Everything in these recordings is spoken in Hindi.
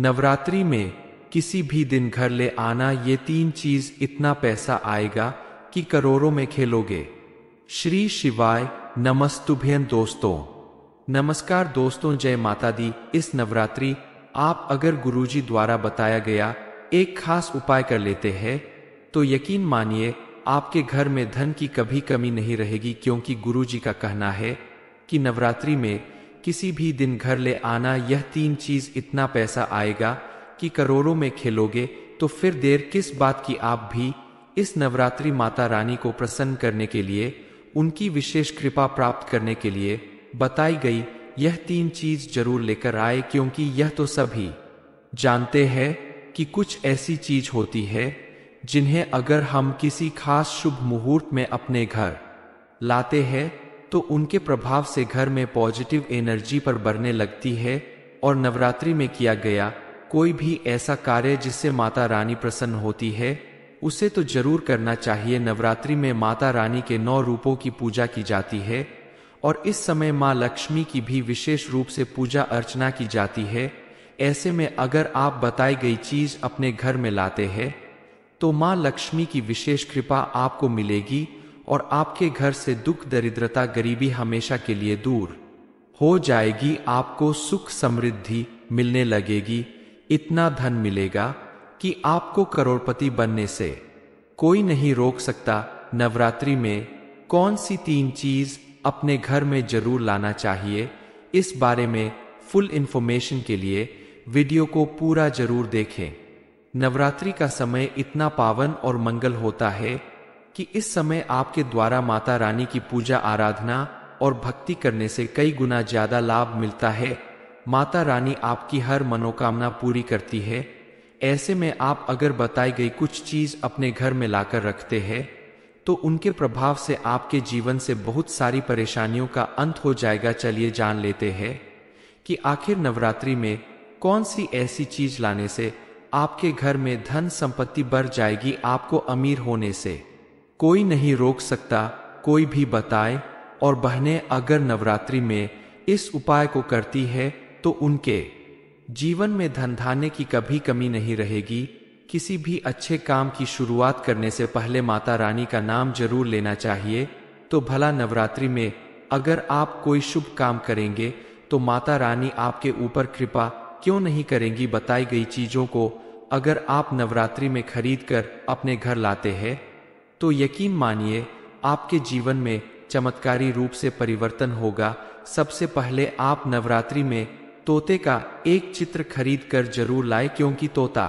नवरात्रि में किसी भी दिन घर ले आना ये तीन चीज इतना पैसा आएगा कि करोड़ों में खेलोगे श्री शिवाय नमस्तुभ्यन दोस्तों नमस्कार दोस्तों जय माता दी इस नवरात्रि आप अगर गुरुजी द्वारा बताया गया एक खास उपाय कर लेते हैं तो यकीन मानिए आपके घर में धन की कभी कमी नहीं रहेगी क्योंकि गुरुजी का कहना है कि नवरात्रि में किसी भी दिन घर ले आना यह तीन चीज इतना पैसा आएगा कि करोड़ों में खेलोगे तो फिर देर किस बात की आप भी इस नवरात्रि माता रानी को प्रसन्न करने के लिए उनकी विशेष कृपा प्राप्त करने के लिए बताई गई यह तीन चीज जरूर लेकर आए क्योंकि यह तो सभी जानते हैं कि कुछ ऐसी चीज होती है जिन्हें अगर हम किसी खास शुभ मुहूर्त में अपने घर लाते हैं तो उनके प्रभाव से घर में पॉजिटिव एनर्जी पर बढ़ने लगती है और नवरात्रि में किया गया कोई भी ऐसा कार्य जिससे माता रानी प्रसन्न होती है उसे तो जरूर करना चाहिए नवरात्रि में माता रानी के नौ रूपों की पूजा की जाती है और इस समय माँ लक्ष्मी की भी विशेष रूप से पूजा अर्चना की जाती है ऐसे में अगर आप बताई गई चीज अपने घर में लाते हैं तो माँ लक्ष्मी की विशेष कृपा आपको मिलेगी और आपके घर से दुख दरिद्रता गरीबी हमेशा के लिए दूर हो जाएगी आपको सुख समृद्धि मिलने लगेगी इतना धन मिलेगा कि आपको करोड़पति बनने से कोई नहीं रोक सकता नवरात्रि में कौन सी तीन चीज अपने घर में जरूर लाना चाहिए इस बारे में फुल इंफॉर्मेशन के लिए वीडियो को पूरा जरूर देखें नवरात्रि का समय इतना पावन और मंगल होता है कि इस समय आपके द्वारा माता रानी की पूजा आराधना और भक्ति करने से कई गुना ज्यादा लाभ मिलता है माता रानी आपकी हर मनोकामना पूरी करती है ऐसे में आप अगर बताई गई कुछ चीज अपने घर में लाकर रखते हैं तो उनके प्रभाव से आपके जीवन से बहुत सारी परेशानियों का अंत हो जाएगा चलिए जान लेते हैं कि आखिर नवरात्रि में कौन सी ऐसी चीज लाने से आपके घर में धन संपत्ति बढ़ जाएगी आपको अमीर होने से कोई नहीं रोक सकता कोई भी बताए और बहनें अगर नवरात्रि में इस उपाय को करती है तो उनके जीवन में धन धान्य की कभी कमी नहीं रहेगी किसी भी अच्छे काम की शुरुआत करने से पहले माता रानी का नाम जरूर लेना चाहिए तो भला नवरात्रि में अगर आप कोई शुभ काम करेंगे तो माता रानी आपके ऊपर कृपा क्यों नहीं करेंगी बताई गई चीजों को अगर आप नवरात्रि में खरीद कर अपने घर लाते हैं तो यकीन मानिए आपके जीवन में चमत्कारी रूप से परिवर्तन होगा सबसे पहले आप नवरात्रि में तोते का एक चित्र खरीद कर जरूर लाए क्योंकि तोता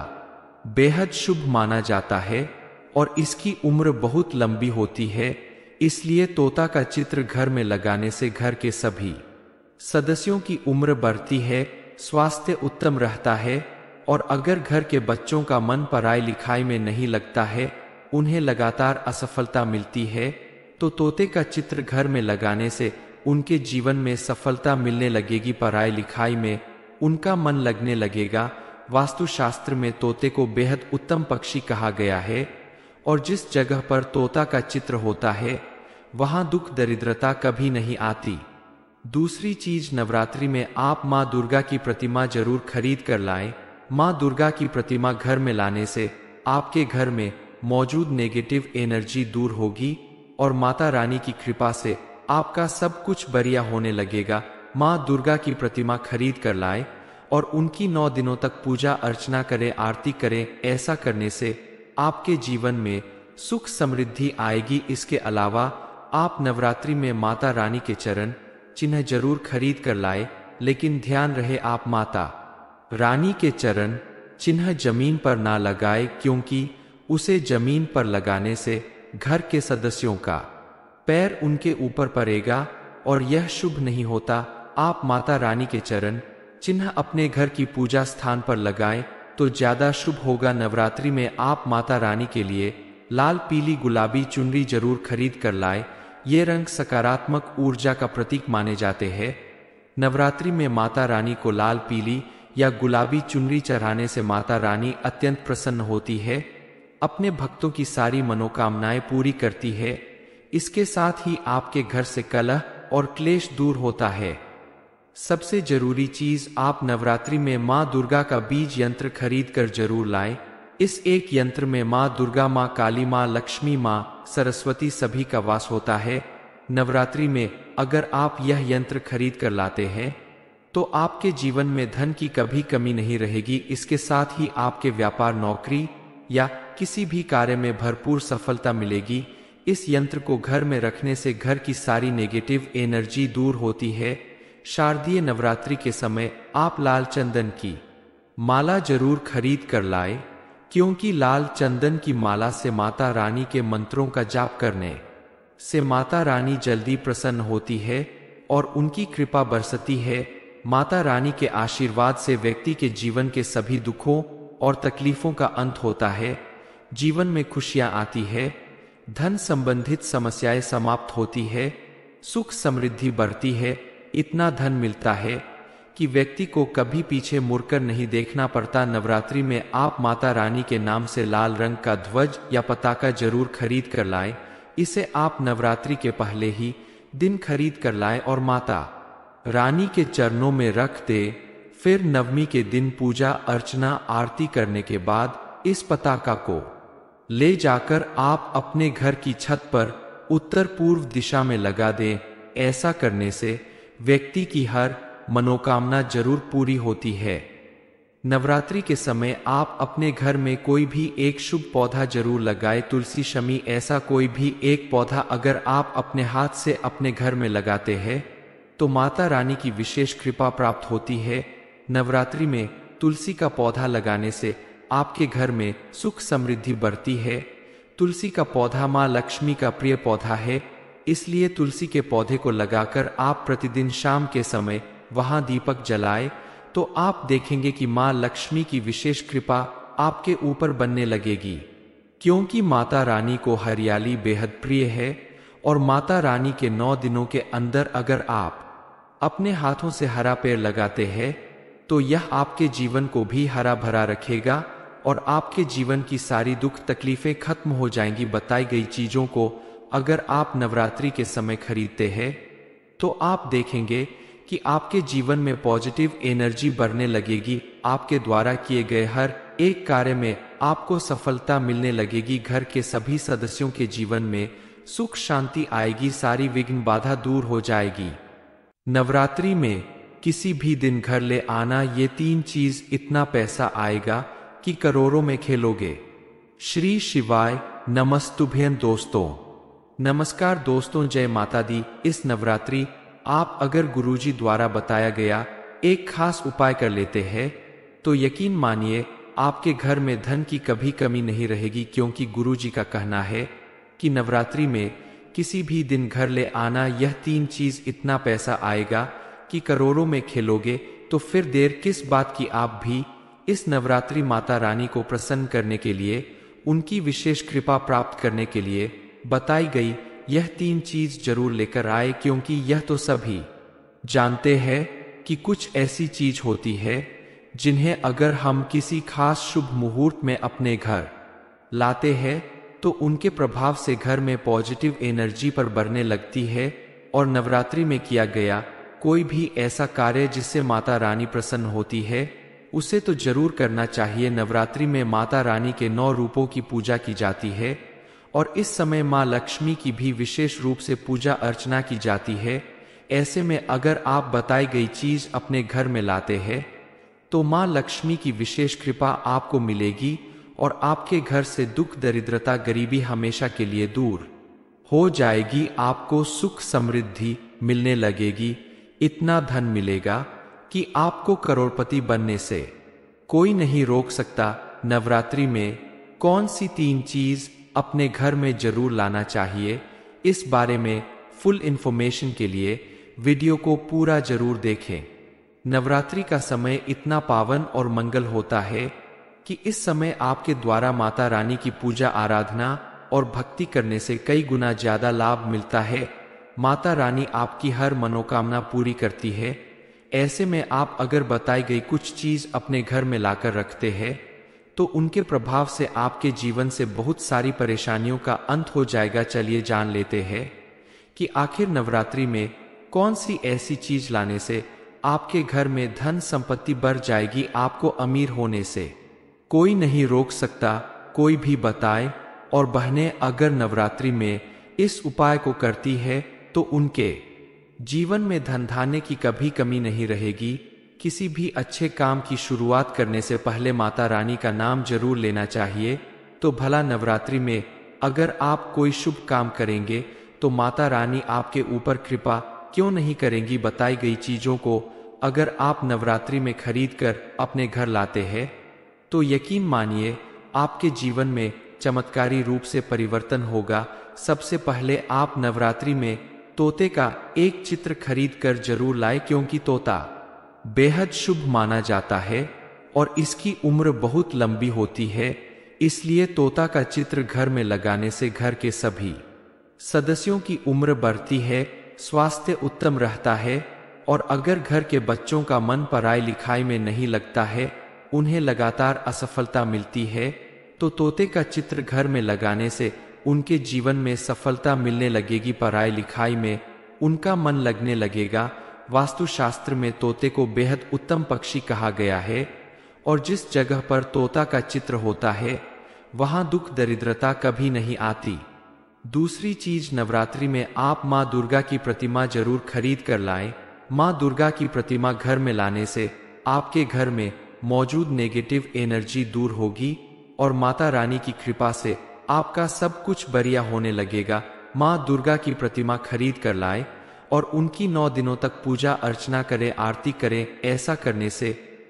बेहद शुभ माना जाता है और इसकी उम्र बहुत लंबी होती है इसलिए तोता का चित्र घर में लगाने से घर के सभी सदस्यों की उम्र बढ़ती है स्वास्थ्य उत्तम रहता है और अगर घर के बच्चों का मन पढ़ाई लिखाई में नहीं लगता है उन्हें लगातार असफलता मिलती है तो तोते का चित्र घर में लगाने से उनके जीवन में सफलता मिलने लगेगी पढ़ाई लिखाई में उनका मन लगने लगेगा वास्तुशास्त्र में तोते को बेहद उत्तम पक्षी कहा गया है और जिस जगह पर तोता का चित्र होता है वहां दुख दरिद्रता कभी नहीं आती दूसरी चीज नवरात्रि में आप माँ दुर्गा की प्रतिमा जरूर खरीद कर लाएं। माँ दुर्गा की प्रतिमा घर में लाने से आपके घर में मौजूद नेगेटिव एनर्जी दूर होगी और माता रानी की कृपा से आपका सब कुछ बढ़िया होने लगेगा माँ दुर्गा की प्रतिमा खरीद कर लाए और उनकी नौ दिनों तक पूजा अर्चना करें आरती करें ऐसा करने से आपके जीवन में सुख समृद्धि आएगी इसके अलावा आप नवरात्रि में माता रानी के चरण चिन्ह जरूर खरीद कर लाए लेकिन ध्यान रहे आप माता रानी के चरण चिन्ह जमीन पर ना लगाए क्योंकि उसे जमीन पर लगाने से घर के सदस्यों का पैर उनके ऊपर पड़ेगा और यह शुभ नहीं होता आप माता रानी के चरण चिन्ह अपने घर की पूजा स्थान पर लगाएं तो ज्यादा शुभ होगा नवरात्रि में आप माता रानी के लिए लाल पीली गुलाबी चुनरी जरूर खरीद कर लाए ये रंग सकारात्मक ऊर्जा का प्रतीक माने जाते हैं नवरात्रि में माता रानी को लाल पीली या गुलाबी चुनरी चढ़ाने से माता रानी अत्यंत प्रसन्न होती है अपने भक्तों की सारी मनोकामनाएं पूरी करती है इसके साथ ही आपके घर से कलह और क्लेश दूर होता है सबसे जरूरी चीज आप नवरात्रि में मां दुर्गा का बीज यंत्र खरीद कर जरूर लाएं। इस एक यंत्र में मां दुर्गा मां काली मां लक्ष्मी मां सरस्वती सभी का वास होता है नवरात्रि में अगर आप यह यंत्र खरीद कर लाते हैं तो आपके जीवन में धन की कभी कमी नहीं रहेगी इसके साथ ही आपके व्यापार नौकरी या किसी भी कार्य में भरपूर सफलता मिलेगी इस यंत्र को घर में रखने से घर की सारी नेगेटिव एनर्जी दूर होती है शारदीय नवरात्रि के समय आप लाल चंदन की माला जरूर खरीद कर लाए क्योंकि लाल चंदन की माला से माता रानी के मंत्रों का जाप करने से माता रानी जल्दी प्रसन्न होती है और उनकी कृपा बरसती है माता रानी के आशीर्वाद से व्यक्ति के जीवन के सभी दुखों और तकलीफों का अंत होता है जीवन में खुशियां आती है धन संबंधित समस्याएं समाप्त होती है सुख समृद्धि बढ़ती है इतना धन मिलता है कि व्यक्ति को कभी पीछे मुड़कर नहीं देखना पड़ता नवरात्रि में आप माता रानी के नाम से लाल रंग का ध्वज या पताका जरूर खरीद कर लाएं इसे आप नवरात्रि के पहले ही दिन खरीद कर लाएं और माता रानी के चरणों में रख दे फिर नवमी के दिन पूजा अर्चना आरती करने के बाद इस पताका को ले जाकर आप अपने घर की छत पर उत्तर पूर्व दिशा में लगा दें ऐसा करने से व्यक्ति की हर मनोकामना जरूर पूरी होती है नवरात्रि के समय आप अपने घर में कोई भी एक शुभ पौधा जरूर लगाए तुलसी शमी ऐसा कोई भी एक पौधा अगर आप अपने हाथ से अपने घर में लगाते हैं तो माता रानी की विशेष कृपा प्राप्त होती है नवरात्रि में तुलसी का पौधा लगाने से आपके घर में सुख समृद्धि बढ़ती है तुलसी का पौधा माँ लक्ष्मी का प्रिय पौधा है इसलिए तुलसी के पौधे को लगाकर आप प्रतिदिन शाम के समय वहां दीपक जलाए तो आप देखेंगे कि माँ लक्ष्मी की विशेष कृपा आपके ऊपर बनने लगेगी क्योंकि माता रानी को हरियाली बेहद प्रिय है और माता रानी के नौ दिनों के अंदर अगर आप अपने हाथों से हरा पेड़ लगाते हैं तो यह आपके जीवन को भी हरा भरा रखेगा और आपके जीवन की सारी दुख तकलीफें खत्म हो जाएंगी बताई गई चीजों को अगर आप नवरात्रि के समय खरीदते हैं तो आप देखेंगे कि आपके जीवन में पॉजिटिव एनर्जी बढ़ने लगेगी आपके द्वारा किए गए हर एक कार्य में आपको सफलता मिलने लगेगी घर के सभी सदस्यों के जीवन में सुख शांति आएगी सारी विघ्न बाधा दूर हो जाएगी नवरात्रि में किसी भी दिन घर ले आना ये तीन चीज इतना पैसा आएगा कि करोड़ों में खेलोगे श्री शिवाय नमस्तुभ्यन दोस्तों नमस्कार दोस्तों जय माता दी इस नवरात्रि आप अगर गुरुजी द्वारा बताया गया एक खास उपाय कर लेते हैं तो यकीन मानिए आपके घर में धन की कभी कमी नहीं रहेगी क्योंकि गुरुजी का कहना है कि नवरात्रि में किसी भी दिन घर ले आना यह तीन चीज इतना पैसा आएगा कि करोड़ों में खेलोगे तो फिर देर किस बात की आप भी इस नवरात्रि माता रानी को प्रसन्न करने के लिए उनकी विशेष कृपा प्राप्त करने के लिए बताई गई यह तीन चीज जरूर लेकर आए क्योंकि यह तो सभी जानते हैं कि कुछ ऐसी चीज होती है जिन्हें अगर हम किसी खास शुभ मुहूर्त में अपने घर लाते हैं तो उनके प्रभाव से घर में पॉजिटिव एनर्जी पर बढ़ने लगती है और नवरात्रि में किया गया कोई भी ऐसा कार्य जिससे माता रानी प्रसन्न होती है उसे तो जरूर करना चाहिए नवरात्रि में माता रानी के नौ रूपों की पूजा की जाती है और इस समय माँ लक्ष्मी की भी विशेष रूप से पूजा अर्चना की जाती है ऐसे में अगर आप बताई गई चीज अपने घर में लाते हैं तो माँ लक्ष्मी की विशेष कृपा आपको मिलेगी और आपके घर से दुख दरिद्रता गरीबी हमेशा के लिए दूर हो जाएगी आपको सुख समृद्धि मिलने लगेगी इतना धन मिलेगा कि आपको करोड़पति बनने से कोई नहीं रोक सकता नवरात्रि में कौन सी तीन चीज अपने घर में जरूर लाना चाहिए इस बारे में फुल इंफॉर्मेशन के लिए वीडियो को पूरा जरूर देखें नवरात्रि का समय इतना पावन और मंगल होता है कि इस समय आपके द्वारा माता रानी की पूजा आराधना और भक्ति करने से कई गुना ज्यादा लाभ मिलता है माता रानी आपकी हर मनोकामना पूरी करती है ऐसे में आप अगर बताई गई कुछ चीज अपने घर में लाकर रखते हैं तो उनके प्रभाव से आपके जीवन से बहुत सारी परेशानियों का अंत हो जाएगा चलिए जान लेते हैं कि आखिर नवरात्रि में कौन सी ऐसी चीज लाने से आपके घर में धन संपत्ति बढ़ जाएगी आपको अमीर होने से कोई नहीं रोक सकता कोई भी बताए और बहने अगर नवरात्रि में इस उपाय को करती है तो उनके जीवन में धन धान्य की कभी कमी नहीं रहेगी किसी भी अच्छे काम की शुरुआत करने से पहले माता रानी का नाम जरूर लेना चाहिए तो भला नवरात्रि में अगर आप कोई शुभ काम करेंगे तो माता रानी आपके ऊपर कृपा क्यों नहीं करेंगी बताई गई चीजों को अगर आप नवरात्रि में खरीद कर अपने घर लाते हैं तो यकीन मानिए आपके जीवन में चमत्कारी रूप से परिवर्तन होगा सबसे पहले आप नवरात्रि में तोते का एक चित्र खरीद कर जरूर लाए क्योंकि तोता बेहद शुभ माना जाता है और इसकी उम्र बहुत लंबी होती है इसलिए तोता का चित्र घर में लगाने से घर के सभी सदस्यों की उम्र बढ़ती है स्वास्थ्य उत्तम रहता है और अगर घर के बच्चों का मन पढ़ाई लिखाई में नहीं लगता है उन्हें लगातार असफलता मिलती है तो तोते का चित्र घर में लगाने से उनके जीवन में सफलता मिलने लगेगी पढ़ाई लिखाई में उनका मन लगने लगेगा वास्तुशास्त्र में तोते को बेहद उत्तम पक्षी कहा गया है और जिस जगह पर तोता का चित्र होता है वहां दुख दरिद्रता कभी नहीं आती दूसरी चीज नवरात्रि में आप माँ दुर्गा की प्रतिमा जरूर खरीद कर लाएं। माँ दुर्गा की प्रतिमा घर में लाने से आपके घर में मौजूद नेगेटिव एनर्जी दूर होगी और माता रानी की कृपा से आपका सब कुछ बढ़िया होने लगेगा माँ दुर्गा की प्रतिमा खरीद कर लाए और उनकी नौ दिनों तक पूजा अर्चना करें आरती करें ऐसा करने से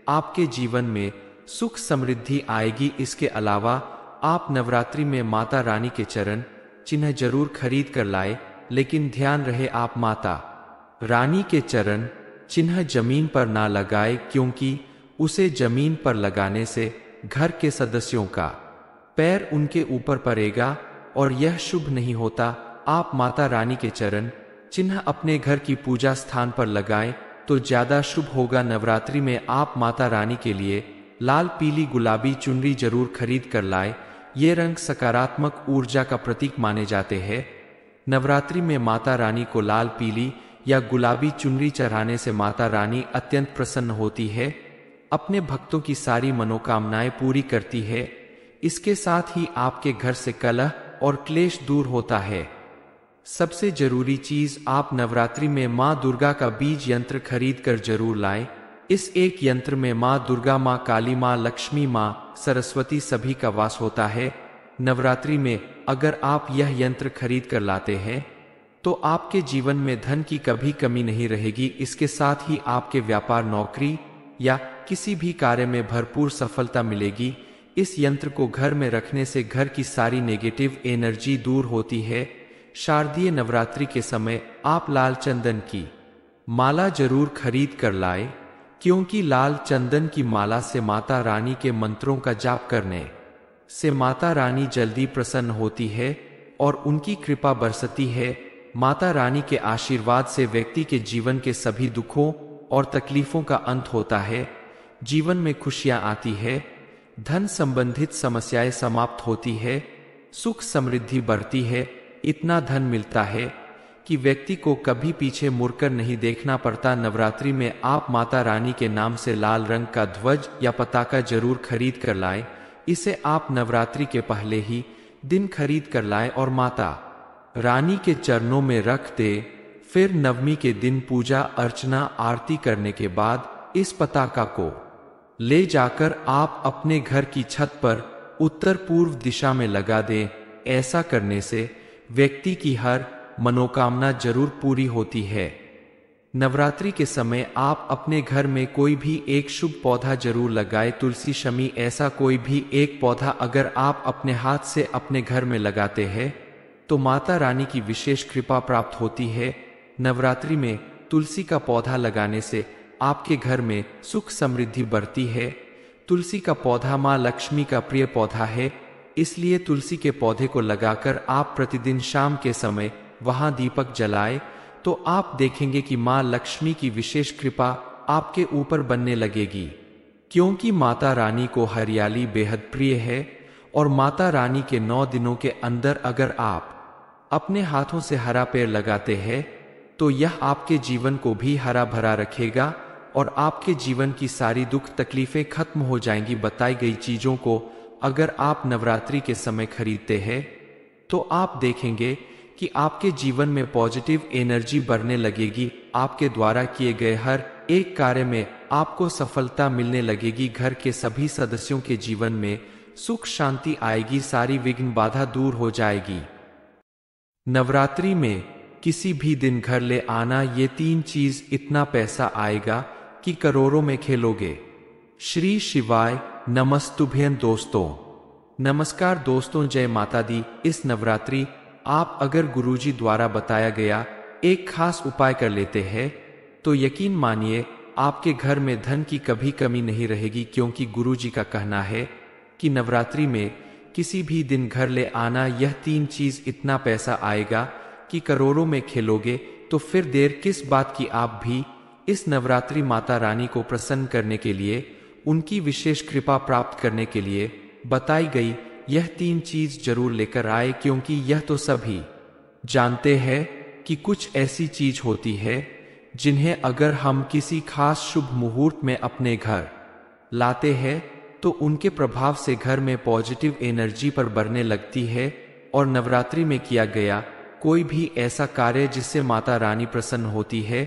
आपके जीवन में सुख समृद्धि आएगी इसके अलावा आप नवरात्रि में माता रानी के चरण चिन्ह जरूर खरीद कर लाए लेकिन ध्यान रहे आप माता रानी के चरण चिन्ह जमीन पर ना लगाए क्योंकि उसे जमीन पर लगाने से घर के सदस्यों का पैर उनके ऊपर पड़ेगा और यह शुभ नहीं होता आप माता रानी के चरण चिन्ह अपने घर की पूजा स्थान पर लगाएं तो ज्यादा शुभ होगा नवरात्रि में आप माता रानी के लिए लाल पीली गुलाबी चुनरी जरूर खरीद कर लाए ये रंग सकारात्मक ऊर्जा का प्रतीक माने जाते हैं नवरात्रि में माता रानी को लाल पीली या गुलाबी चुनरी चढ़ाने से माता रानी अत्यंत प्रसन्न होती है अपने भक्तों की सारी मनोकामनाएं पूरी करती है इसके साथ ही आपके घर से कलह और क्लेश दूर होता है सबसे जरूरी चीज आप नवरात्रि में मां दुर्गा का बीज यंत्र खरीद कर जरूर लाएं। इस एक यंत्र में मां दुर्गा मां काली मां लक्ष्मी मां सरस्वती सभी का वास होता है नवरात्रि में अगर आप यह यंत्र खरीद कर लाते हैं तो आपके जीवन में धन की कभी कमी नहीं रहेगी इसके साथ ही आपके व्यापार नौकरी या किसी भी कार्य में भरपूर सफलता मिलेगी इस यंत्र को घर में रखने से घर की सारी नेगेटिव एनर्जी दूर होती है शारदीय नवरात्रि के समय आप लाल चंदन की माला जरूर खरीद कर लाए क्योंकि लाल चंदन की माला से माता रानी के मंत्रों का जाप करने से माता रानी जल्दी प्रसन्न होती है और उनकी कृपा बरसती है माता रानी के आशीर्वाद से व्यक्ति के जीवन के सभी दुखों और तकलीफों का अंत होता है जीवन में खुशियां आती है धन संबंधित समस्याएं समाप्त होती है सुख समृद्धि बढ़ती है इतना धन मिलता है कि व्यक्ति को कभी पीछे मुड़कर नहीं देखना पड़ता नवरात्रि में आप माता रानी के नाम से लाल रंग का ध्वज या पताका जरूर खरीद कर लाए इसे आप नवरात्रि के पहले ही दिन खरीद कर लाए और माता रानी के चरणों में रख दे फिर नवमी के दिन पूजा अर्चना आरती करने के बाद इस पताका को ले जाकर आप अपने घर की छत पर उत्तर पूर्व दिशा में लगा दें ऐसा करने से व्यक्ति की हर मनोकामना जरूर पूरी होती है नवरात्रि के समय आप अपने घर में कोई भी एक शुभ पौधा जरूर लगाएं तुलसी शमी ऐसा कोई भी एक पौधा अगर आप अपने हाथ से अपने घर में लगाते हैं तो माता रानी की विशेष कृपा प्राप्त होती है नवरात्रि में तुलसी का पौधा लगाने से आपके घर में सुख समृद्धि बढ़ती है तुलसी का पौधा माँ लक्ष्मी का प्रिय पौधा है इसलिए तुलसी के पौधे को लगाकर आप प्रतिदिन शाम के समय वहां दीपक जलाए तो आप देखेंगे कि माँ लक्ष्मी की विशेष कृपा आपके ऊपर बनने लगेगी क्योंकि माता रानी को हरियाली बेहद प्रिय है और माता रानी के नौ दिनों के अंदर अगर आप अपने हाथों से हरा पेड़ लगाते हैं तो यह आपके जीवन को भी हरा भरा रखेगा और आपके जीवन की सारी दुख तकलीफें खत्म हो जाएंगी बताई गई चीजों को अगर आप नवरात्रि के समय खरीदते हैं तो आप देखेंगे कि आपके जीवन में पॉजिटिव एनर्जी बढ़ने लगेगी आपके द्वारा किए गए हर एक कार्य में आपको सफलता मिलने लगेगी घर के सभी सदस्यों के जीवन में सुख शांति आएगी सारी विघ्न बाधा दूर हो जाएगी नवरात्रि में किसी भी दिन घर ले आना ये तीन चीज इतना पैसा आएगा कि करोड़ों में खेलोगे श्री शिवाय नमस्तुभ्यन दोस्तों नमस्कार दोस्तों जय माता दी इस नवरात्रि आप अगर गुरुजी द्वारा बताया गया एक खास उपाय कर लेते हैं तो यकीन मानिए आपके घर में धन की कभी कमी नहीं रहेगी क्योंकि गुरुजी का कहना है कि नवरात्रि में किसी भी दिन घर ले आना यह तीन चीज इतना पैसा आएगा कि करोड़ों में खेलोगे तो फिर देर किस बात की आप भी इस नवरात्रि माता रानी को प्रसन्न करने के लिए उनकी विशेष कृपा प्राप्त करने के लिए बताई गई यह तीन चीज जरूर लेकर आए क्योंकि यह तो सभी जानते हैं कि कुछ ऐसी चीज होती है जिन्हें अगर हम किसी खास शुभ मुहूर्त में अपने घर लाते हैं तो उनके प्रभाव से घर में पॉजिटिव एनर्जी पर बढ़ने लगती है और नवरात्रि में किया गया कोई भी ऐसा कार्य जिससे माता रानी प्रसन्न होती है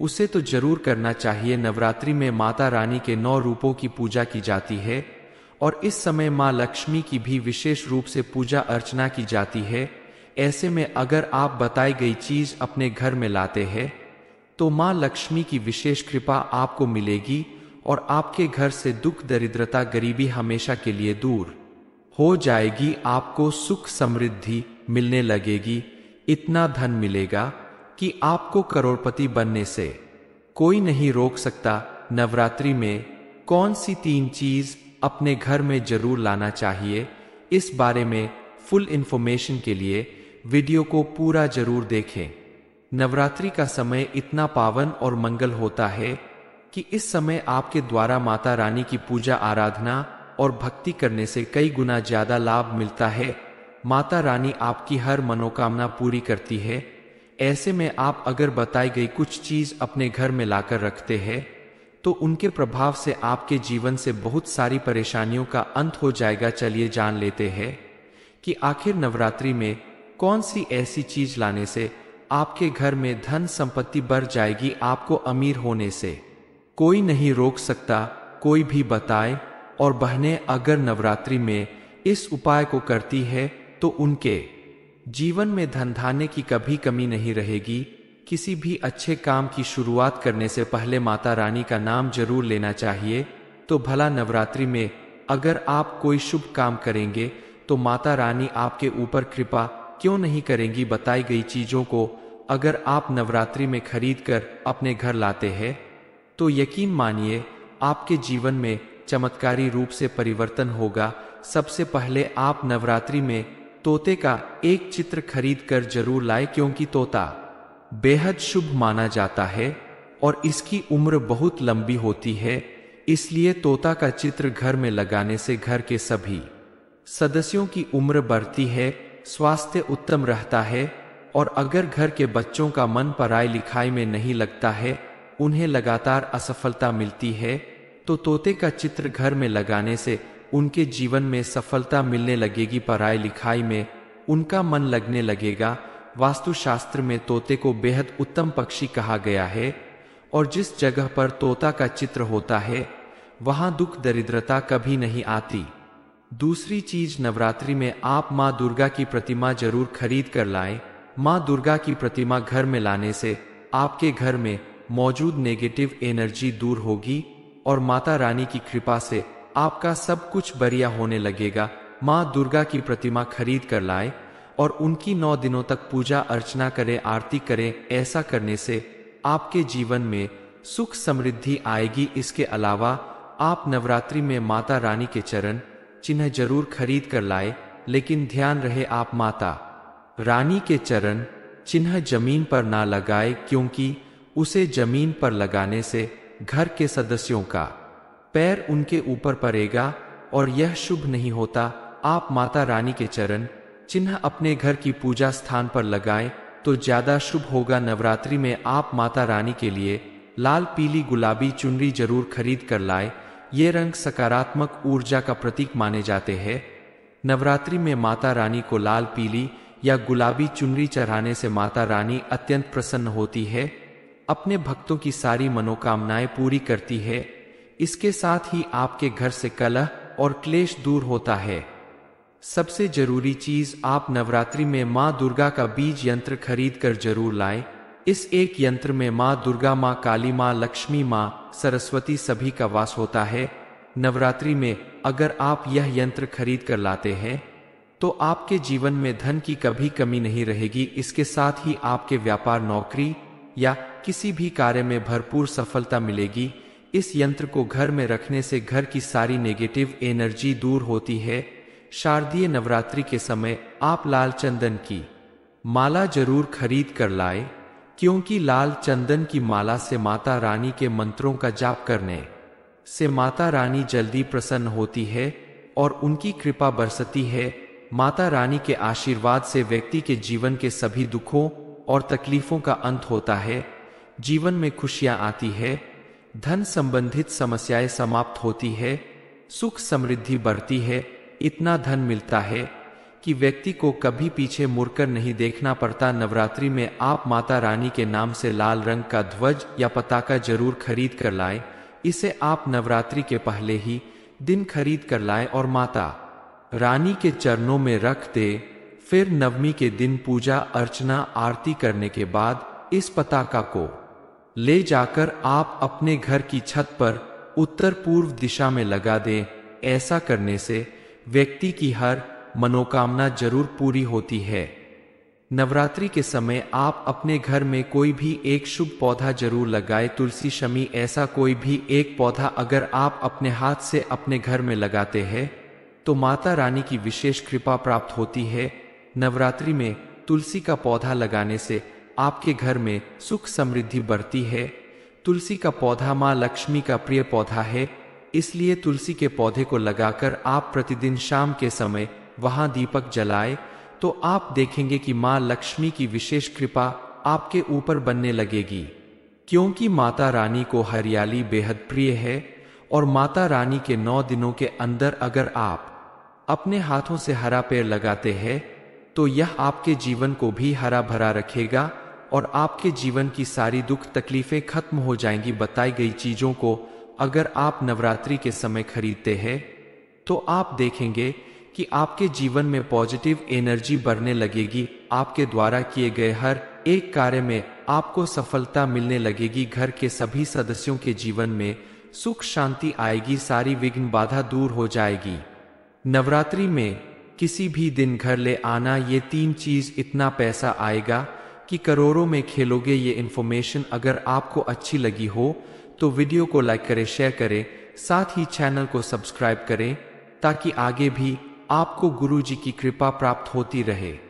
उसे तो जरूर करना चाहिए नवरात्रि में माता रानी के नौ रूपों की पूजा की जाती है और इस समय माँ लक्ष्मी की भी विशेष रूप से पूजा अर्चना की जाती है ऐसे में अगर आप बताई गई चीज अपने घर में लाते हैं तो माँ लक्ष्मी की विशेष कृपा आपको मिलेगी और आपके घर से दुख दरिद्रता गरीबी हमेशा के लिए दूर हो जाएगी आपको सुख समृद्धि मिलने लगेगी इतना धन मिलेगा कि आपको करोड़पति बनने से कोई नहीं रोक सकता नवरात्रि में कौन सी तीन चीज अपने घर में जरूर लाना चाहिए इस बारे में फुल इंफॉर्मेशन के लिए वीडियो को पूरा जरूर देखें नवरात्रि का समय इतना पावन और मंगल होता है कि इस समय आपके द्वारा माता रानी की पूजा आराधना और भक्ति करने से कई गुना ज्यादा लाभ मिलता है माता रानी आपकी हर मनोकामना पूरी करती है ऐसे में आप अगर बताई गई कुछ चीज अपने घर में लाकर रखते हैं तो उनके प्रभाव से आपके जीवन से बहुत सारी परेशानियों का अंत हो जाएगा चलिए जान लेते हैं कि आखिर नवरात्रि में कौन सी ऐसी चीज लाने से आपके घर में धन संपत्ति बढ़ जाएगी आपको अमीर होने से कोई नहीं रोक सकता कोई भी बताए और बहने अगर नवरात्रि में इस उपाय को करती है तो उनके जीवन में धन धान्य की कभी कमी नहीं रहेगी किसी भी अच्छे काम की शुरुआत करने से पहले माता रानी का नाम जरूर लेना चाहिए तो भला नवरात्रि में अगर आप कोई शुभ काम करेंगे तो माता रानी आपके ऊपर कृपा क्यों नहीं करेंगी बताई गई चीजों को अगर आप नवरात्रि में खरीद कर अपने घर लाते हैं तो यकीन मानिए आपके जीवन में चमत्कारी रूप से परिवर्तन होगा सबसे पहले आप नवरात्रि में तोते का एक चित्र खरीद कर जरूर लाए क्योंकि तोता बेहद शुभ माना जाता है और इसकी उम्र बहुत लंबी होती है इसलिए तोता का चित्र घर में लगाने से घर के सभी सदस्यों की उम्र बढ़ती है स्वास्थ्य उत्तम रहता है और अगर घर के बच्चों का मन पढ़ाई लिखाई में नहीं लगता है उन्हें लगातार असफलता मिलती है तो तोते का चित्र घर में लगाने से उनके जीवन में सफलता मिलने लगेगी पढ़ाई लिखाई में उनका मन लगने लगेगा वास्तुशास्त्र में तोते को बेहद उत्तम पक्षी कहा गया है और जिस जगह पर तोता का चित्र होता है वहां दुख दरिद्रता कभी नहीं आती दूसरी चीज नवरात्रि में आप माँ दुर्गा की प्रतिमा जरूर खरीद कर लाए माँ दुर्गा की प्रतिमा घर में लाने से आपके घर में मौजूद नेगेटिव एनर्जी दूर होगी और माता रानी की कृपा से आपका सब कुछ बढ़िया होने लगेगा माँ दुर्गा की प्रतिमा खरीद कर लाए और उनकी नौ दिनों तक पूजा अर्चना करें आरती करें ऐसा करने से आपके जीवन में सुख समृद्धि आएगी इसके अलावा आप नवरात्रि में माता रानी के चरण चिन्ह जरूर खरीद कर लाए लेकिन ध्यान रहे आप माता रानी के चरण चिन्ह जमीन पर ना लगाए क्योंकि उसे जमीन पर लगाने से घर के सदस्यों का पैर उनके ऊपर पड़ेगा और यह शुभ नहीं होता आप माता रानी के चरण चिन्ह अपने घर की पूजा स्थान पर लगाएं तो ज्यादा शुभ होगा नवरात्रि में आप माता रानी के लिए लाल पीली गुलाबी चुनरी जरूर खरीद कर लाए ये रंग सकारात्मक ऊर्जा का प्रतीक माने जाते हैं नवरात्रि में माता रानी को लाल पीली या गुलाबी चुनरी चढ़ाने से माता रानी अत्यंत प्रसन्न होती है अपने भक्तों की सारी मनोकामनाएं पूरी करती है इसके साथ ही आपके घर से कलह और क्लेश दूर होता है सबसे जरूरी चीज आप नवरात्रि में मां दुर्गा का बीज यंत्र खरीद कर जरूर लाएं। इस एक यंत्र में मां दुर्गा मां काली मां लक्ष्मी मां सरस्वती सभी का वास होता है नवरात्रि में अगर आप यह यंत्र खरीद कर लाते हैं तो आपके जीवन में धन की कभी कमी नहीं रहेगी इसके साथ ही आपके व्यापार नौकरी या किसी भी कार्य में भरपूर सफलता मिलेगी इस यंत्र को घर में रखने से घर की सारी नेगेटिव एनर्जी दूर होती है शारदीय नवरात्रि के समय आप लाल चंदन की माला जरूर खरीद कर लाए क्योंकि लाल चंदन की माला से माता रानी के मंत्रों का जाप करने से माता रानी जल्दी प्रसन्न होती है और उनकी कृपा बरसती है माता रानी के आशीर्वाद से व्यक्ति के जीवन के सभी दुखों और तकलीफों का अंत होता है जीवन में खुशियां आती है धन संबंधित समस्याएं समाप्त होती है सुख समृद्धि बढ़ती है इतना धन मिलता है कि व्यक्ति को कभी पीछे मुड़कर नहीं देखना पड़ता नवरात्रि में आप माता रानी के नाम से लाल रंग का ध्वज या पताका जरूर खरीद कर लाए इसे आप नवरात्रि के पहले ही दिन खरीद कर लाए और माता रानी के चरणों में रख दे फिर नवमी के दिन पूजा अर्चना आरती करने के बाद इस पताका को ले जाकर आप अपने घर की छत पर उत्तर पूर्व दिशा में लगा दें ऐसा करने से व्यक्ति की हर मनोकामना जरूर पूरी होती है नवरात्रि के समय आप अपने घर में कोई भी एक शुभ पौधा जरूर लगाएं तुलसी शमी ऐसा कोई भी एक पौधा अगर आप अपने हाथ से अपने घर में लगाते हैं तो माता रानी की विशेष कृपा प्राप्त होती है नवरात्रि में तुलसी का पौधा लगाने से आपके घर में सुख समृद्धि बढ़ती है तुलसी का पौधा माँ लक्ष्मी का प्रिय पौधा है इसलिए तुलसी के पौधे को लगाकर आप प्रतिदिन शाम के समय वहां दीपक जलाए तो आप देखेंगे कि माँ लक्ष्मी की विशेष कृपा आपके ऊपर बनने लगेगी क्योंकि माता रानी को हरियाली बेहद प्रिय है और माता रानी के नौ दिनों के अंदर अगर आप अपने हाथों से हरा पेड़ लगाते हैं तो यह आपके जीवन को भी हरा भरा रखेगा और आपके जीवन की सारी दुख तकलीफें खत्म हो जाएंगी बताई गई चीजों को अगर आप नवरात्रि के समय खरीदते हैं तो आप देखेंगे कि आपके जीवन में पॉजिटिव एनर्जी बढ़ने लगेगी आपके द्वारा किए गए हर एक कार्य में आपको सफलता मिलने लगेगी घर के सभी सदस्यों के जीवन में सुख शांति आएगी सारी विघ्न बाधा दूर हो जाएगी नवरात्रि में किसी भी दिन घर ले आना ये तीन चीज इतना पैसा आएगा कि करोड़ों में खेलोगे ये इन्फॉर्मेशन अगर आपको अच्छी लगी हो तो वीडियो को लाइक करें शेयर करें साथ ही चैनल को सब्सक्राइब करें ताकि आगे भी आपको गुरुजी की कृपा प्राप्त होती रहे